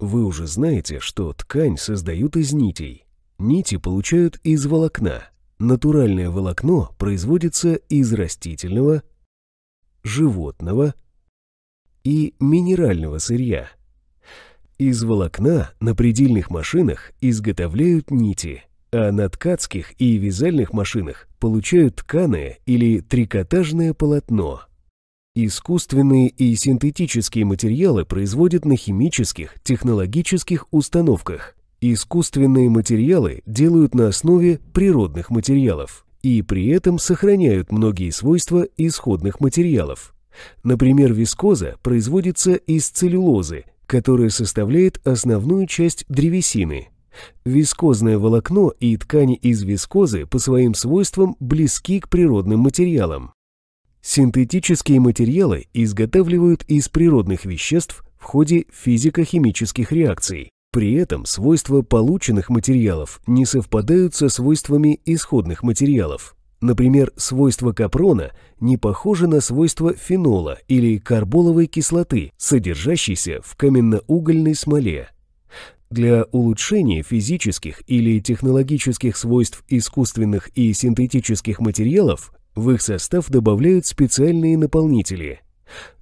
Вы уже знаете, что ткань создают из нитей. Нити получают из волокна. Натуральное волокно производится из растительного, животного и минерального сырья. Из волокна на предельных машинах изготовляют нити, а на ткацких и вязальных машинах получают тканое или трикотажное полотно – искусственные и синтетические материалы производят на химических, технологических установках. Искусственные материалы делают на основе природных материалов и при этом сохраняют многие свойства исходных материалов. Например, вискоза производится из целлюлозы, которая составляет основную часть древесины. Вискозное волокно и ткани из вискозы по своим свойствам близки к природным материалам. Синтетические материалы изготавливают из природных веществ в ходе физико-химических реакций. При этом свойства полученных материалов не совпадают со свойствами исходных материалов. Например, свойства капрона не похожи на свойства фенола или карболовой кислоты, содержащейся в каменноугольной смоле. Для улучшения физических или технологических свойств искусственных и синтетических материалов в их состав добавляют специальные наполнители.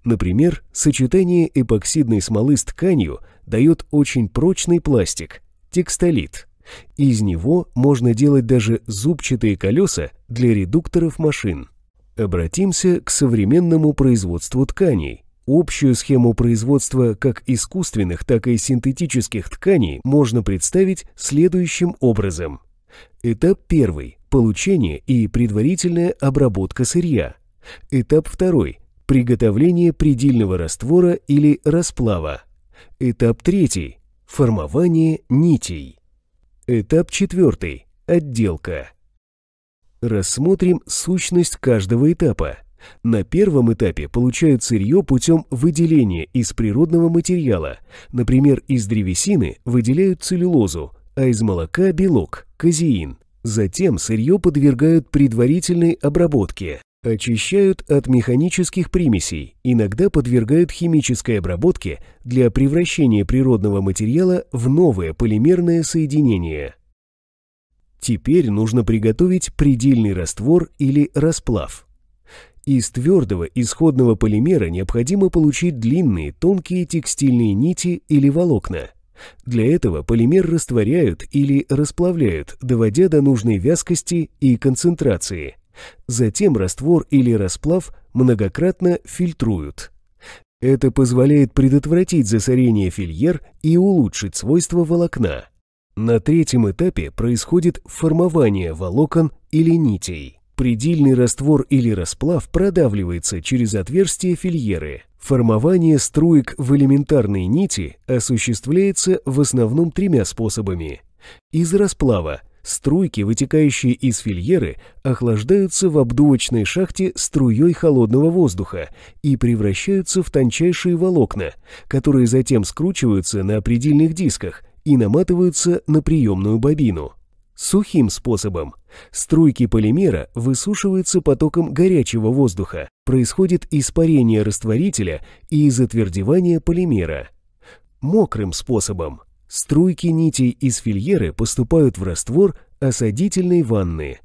Например, сочетание эпоксидной смолы с тканью дает очень прочный пластик – текстолит. Из него можно делать даже зубчатые колеса для редукторов машин. Обратимся к современному производству тканей. Общую схему производства как искусственных, так и синтетических тканей можно представить следующим образом. Этап первый получение и предварительная обработка сырья. Этап второй – приготовление предельного раствора или расплава. Этап третий – формование нитей. Этап четвертый – отделка. Рассмотрим сущность каждого этапа. На первом этапе получают сырье путем выделения из природного материала. Например, из древесины выделяют целлюлозу, а из молока – белок, казеин. Затем сырье подвергают предварительной обработке, очищают от механических примесей, иногда подвергают химической обработке для превращения природного материала в новое полимерное соединение. Теперь нужно приготовить предельный раствор или расплав. Из твердого исходного полимера необходимо получить длинные тонкие текстильные нити или волокна – для этого полимер растворяют или расплавляют, доводя до нужной вязкости и концентрации. Затем раствор или расплав многократно фильтруют. Это позволяет предотвратить засорение фильер и улучшить свойства волокна. На третьем этапе происходит формование волокон или нитей. Предельный раствор или расплав продавливается через отверстие фильеры, Формование струек в элементарной нити осуществляется в основном тремя способами. Из расплава струйки, вытекающие из фильеры, охлаждаются в обдувочной шахте струей холодного воздуха и превращаются в тончайшие волокна, которые затем скручиваются на определенных дисках и наматываются на приемную бобину. Сухим способом. Струйки полимера высушиваются потоком горячего воздуха, происходит испарение растворителя и затвердевание полимера. Мокрым способом. Струйки нитей из фильеры поступают в раствор осадительной ванны.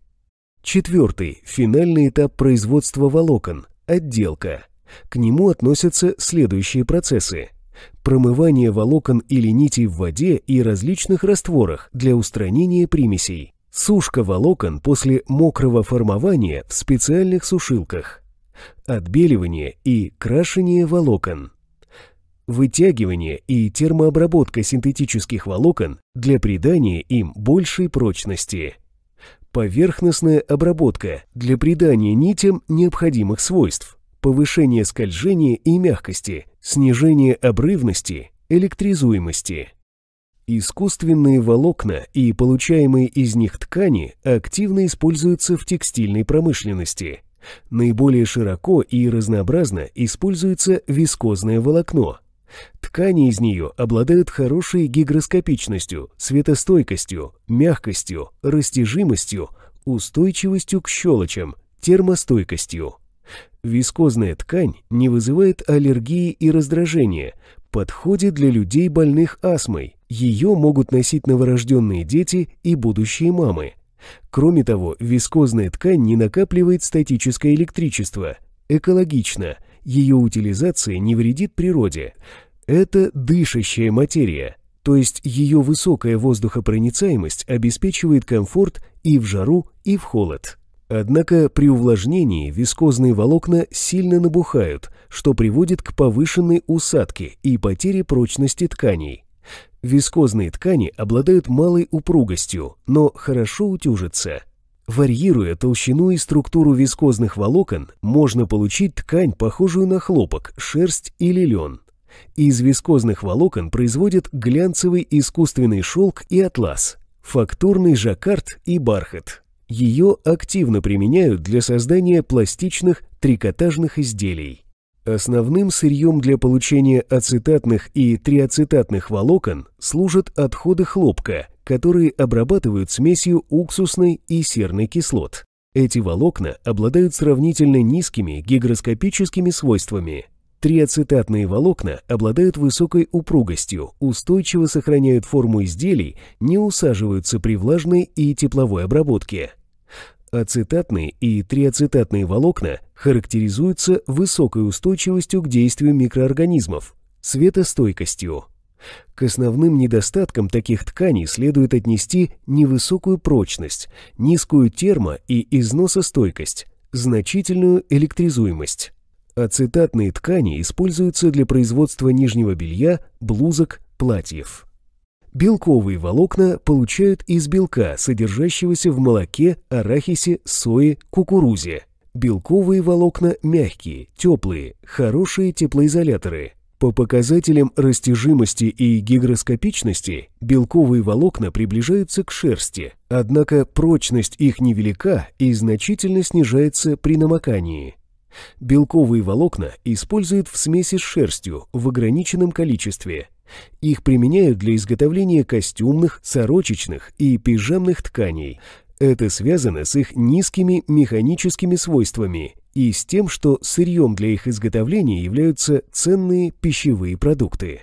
Четвертый, финальный этап производства волокон – отделка. К нему относятся следующие процессы – промывание волокон или нитей в воде и различных растворах для устранения примесей, сушка волокон после мокрого формования в специальных сушилках, отбеливание и крашение волокон, вытягивание и термообработка синтетических волокон для придания им большей прочности, поверхностная обработка для придания нитям необходимых свойств, повышение скольжения и мягкости, снижение обрывности, электризуемости. Искусственные волокна и получаемые из них ткани активно используются в текстильной промышленности. Наиболее широко и разнообразно используется вискозное волокно. Ткани из нее обладают хорошей гигроскопичностью, светостойкостью, мягкостью, растяжимостью, устойчивостью к щелочам, термостойкостью. Вискозная ткань не вызывает аллергии и раздражения, подходит для людей больных астмой. Ее могут носить новорожденные дети и будущие мамы. Кроме того, вискозная ткань не накапливает статическое электричество. Экологично. Ее утилизация не вредит природе. Это дышащая материя, то есть ее высокая воздухопроницаемость обеспечивает комфорт и в жару, и в холод. Однако при увлажнении вискозные волокна сильно набухают, что приводит к повышенной усадке и потере прочности тканей. Вискозные ткани обладают малой упругостью, но хорошо утюжатся. Варьируя толщину и структуру вискозных волокон, можно получить ткань, похожую на хлопок, шерсть или лен. Из вискозных волокон производят глянцевый искусственный шелк и атлас, фактурный жаккард и бархат. Ее активно применяют для создания пластичных трикотажных изделий. Основным сырьем для получения ацетатных и триацетатных волокон служат отходы хлопка, которые обрабатывают смесью уксусной и серной кислот. Эти волокна обладают сравнительно низкими гигроскопическими свойствами. Триацетатные волокна обладают высокой упругостью, устойчиво сохраняют форму изделий, не усаживаются при влажной и тепловой обработке ацетатные и триацетатные волокна характеризуются высокой устойчивостью к действию микроорганизмов, светостойкостью. К основным недостаткам таких тканей следует отнести невысокую прочность, низкую термо- и износостойкость, значительную электризуемость. Ацетатные ткани используются для производства нижнего белья, блузок, платьев. Белковые волокна получают из белка, содержащегося в молоке, арахисе, сое, кукурузе. Белковые волокна мягкие, теплые, хорошие теплоизоляторы. По показателям растяжимости и гигроскопичности белковые волокна приближаются к шерсти, однако прочность их невелика и значительно снижается при намокании. Белковые волокна используют в смеси с шерстью в ограниченном количестве – их применяют для изготовления костюмных, сорочечных и пижамных тканей. Это связано с их низкими механическими свойствами и с тем, что сырьем для их изготовления являются ценные пищевые продукты.